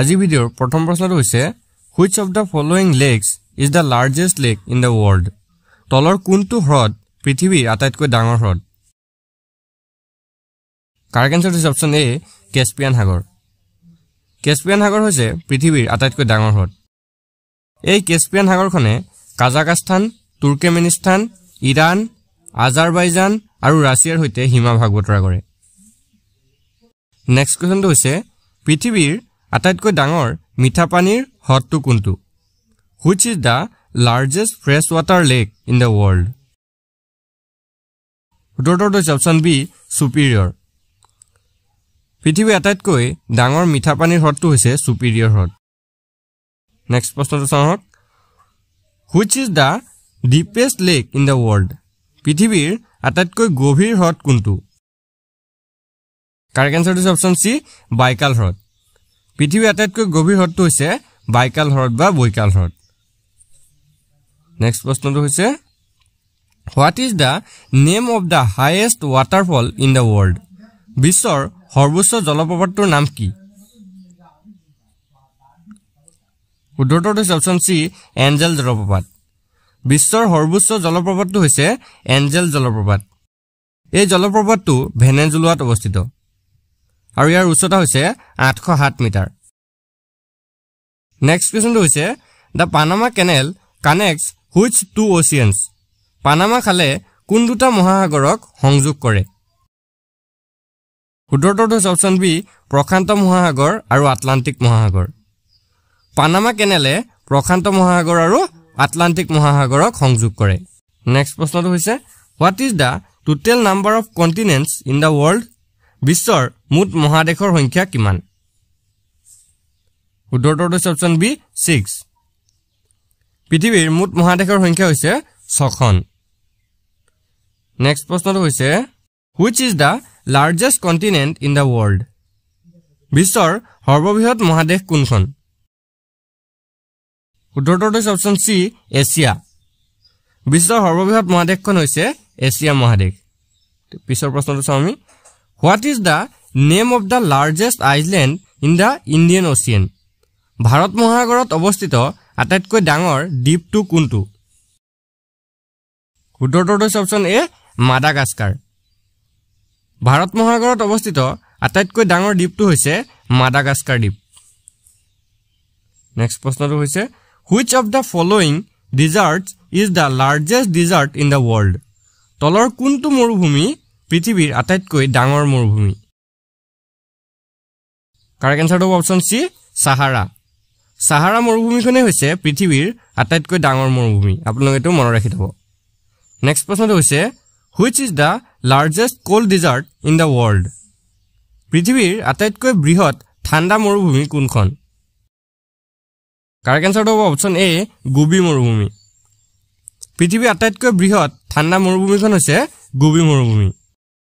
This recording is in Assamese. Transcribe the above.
আজি ভিডিঅ'ৰ প্ৰথম প্ৰশ্নটো হৈছে which of the following lakes is the largest lake in the world তলৰ কোনটো হ্ৰদ পৃথিৱীৰ আটাইতকৈ ডাঙৰ হ্ৰদ কাৰেক্ট এন্সাৰ হয়েছে অপশন এ কেচপিয়ান সাগৰ কেচপিয়ান সাগৰ হৈছে পৃথিৱীৰ আটাইতকৈ ডাঙৰ হ্ৰদ এই কেচপিয়ান সাগৰখনে কাজাকাস্তান তুৰ্কমেনিস্তান ইৰাণ আজাৰবাইজান আৰু ৰাছিয়াৰ সৈতে হিমা ভাগ বতৰা কৰে নেক্সট কুৱেশ্যনটো হৈছে পৃথিৱীৰ আটাইতকৈ ডাঙৰ মিঠা পানীৰ হ্ৰদটো কোনটো which is the largest fresh water lake in the world উত্তৰটোৰ হৈছে অপশ্যন বি ছুপিৰিয়ৰ পৃথিৱীৰ আটাইতকৈ ডাঙৰ মিঠা পানীৰ হ্ৰদটো হৈছে ছুপিৰিয়ৰ হ্ৰদ নেক্সট প্ৰশ্নটো চাওঁ হওক which is the deepest lake in the world পৃথিৱীৰ আটাইতকৈ গভীৰ হ্ৰদ কোনটো কাৰেক্ট এনচাৰটো হৈছে অপশ্যন চি বাইকাল হ্ৰদ পৃথিৱীৰ আটাইতকৈ গভীৰ হ্ৰদটো হৈছে বাইকাল হ্ৰদ বা বৈকাল হ্ৰদ নেক্সট প্ৰশ্নটো হৈছে what is the name of the highest waterfall in the world বিশ্বৰ সৰ্বোচ্চ জলপ্ৰপাতটোৰ নাম কি উত্তৰটো হৈছে অপশ্যন চি এঞ্জেল জলপ্ৰপাত বিশ্বৰ সৰ্বোচ্চ জলপ্ৰপাতটো হৈছে এঞ্জেল জলপ্ৰপাত এই জলপ্ৰপাতটো ভেনেজুলোৱাত অৱস্থিত আৰু ইয়াৰ উচ্চতা হৈছে আঠশ সাত মিটাৰ নেক্সট কুৱেশ্যনটো হৈছে the Panama Canal connects which two oceans Panama খালে কোন দুটা মহাসাগৰক সংযোগ কৰে সোধৰটোত হৈছে অপশ্যন বি প্ৰশান্ত মহাসাগৰ আৰু আটলাণ্টিক মহাসাগৰ পানামা কেনেলে প্ৰশান্ত মহাসাগৰ আৰু আটলাণ্টিক মহাসাগৰক সংযোগ কৰে নেক্সট প্ৰশ্নটো হৈছে what is the total number of continents in the world বিশ্বৰ মুঠ মহাদেশৰ সংখ্যা কিমান উত্তৰটো হৈছে অপশ্যন বি ছিক্স পৃথিৱীৰ মুঠ মহাদেশৰ সংখ্যা হৈছে ছখন নেক্সট প্ৰশ্নটো হৈছে which is the largest continent in the world বিশ্বৰ সৰ্ববৃহৎ মহাদেশ কোনখন উত্তৰটো হৈছে অপশ্যন চি এছিয়া বিশ্বৰ সৰ্ববৃহৎ মহাদেশখন হৈছে এছিয়া মহাদেশ পিছৰ প্ৰশ্নটো চাওঁ আমি what is the name of the largest island in the Indian ocean Bharat মহাসাগৰত অৱস্থিত আটাইতকৈ ডাঙৰ দ্বীপটো কোনটো উত্তৰটো হৈছে অপশ্যন এ মাডাগাস্কাৰ ভাৰত মহাসাগৰত অৱস্থিত আটাইতকৈ ডাঙৰ দ্বীপটো হৈছে মাডাগাস্কাৰ দ্বীপ নেক্সট প্ৰশ্নটো হৈছে which of the following desert is the largest desert in the world তলৰ কোনটো মৰুভূমি পৃথিৱীৰ আটাইতকৈ ডাঙৰ মৰুভূমি কাৰেক্ট এনচাৰটো হ'ব অপশ্যন চি চাহাৰা চাহাৰা মৰুভূমিখনেই হৈছে পৃথিৱীৰ আটাইতকৈ ডাঙৰ মৰুভূমি আপোনালোকে এইটো মনত ৰাখি থ'ব নেক্সট প্ৰশ্নটো হৈছে which is the largest cold desert in the world পৃথিৱীৰ আটাইতকৈ বৃহৎ ঠাণ্ডা মৰুভূমি কোনখন কাৰেক্ট এনচাৰটো হ'ব অপশ্যন এ গোবি মৰুভূমি পৃথিৱীৰ আটাইতকৈ বৃহৎ ঠাণ্ডা মৰুভূমিখন হৈছে গোবি মৰুভূমি